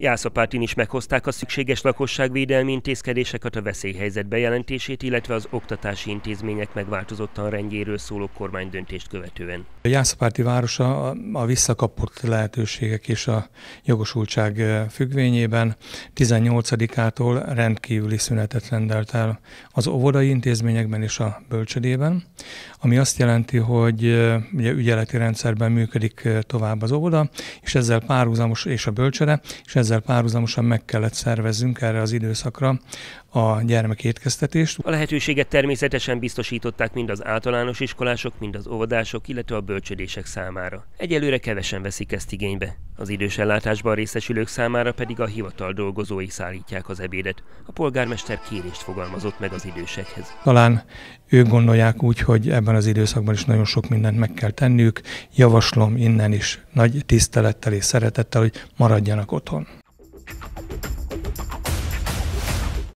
Jászapátin is meghozták a szükséges lakosságvédelmi intézkedéseket, a veszélyhelyzet bejelentését, illetve az oktatási intézmények megváltozottan rendjéről szóló kormány döntést követően. A Jászapáti városa a visszakapott lehetőségek és a jogosultság függvényében 18-ától rendkívüli szünetet rendelt el az óvodai intézményekben és a bölcsödében, ami azt jelenti, hogy ugye ügyeleti rendszerben működik tovább az óvoda, és ezzel párhuzamos és a bölcsöde, és ezzel ezzel párhuzamosan meg kellett szerveznünk erre az időszakra a gyermekétkeztetést. A lehetőséget természetesen biztosították mind az általános iskolások, mind az óvodások, illetve a bölcsödések számára. Egyelőre kevesen veszik ezt igénybe. Az idős ellátásban részesülők számára pedig a hivatal dolgozói szállítják az ebédet. A polgármester kérést fogalmazott meg az idősekhez. Talán ők gondolják úgy, hogy ebben az időszakban is nagyon sok mindent meg kell tenniük. Javaslom innen is nagy tisztelettel és szeretettel, hogy maradjanak otthon.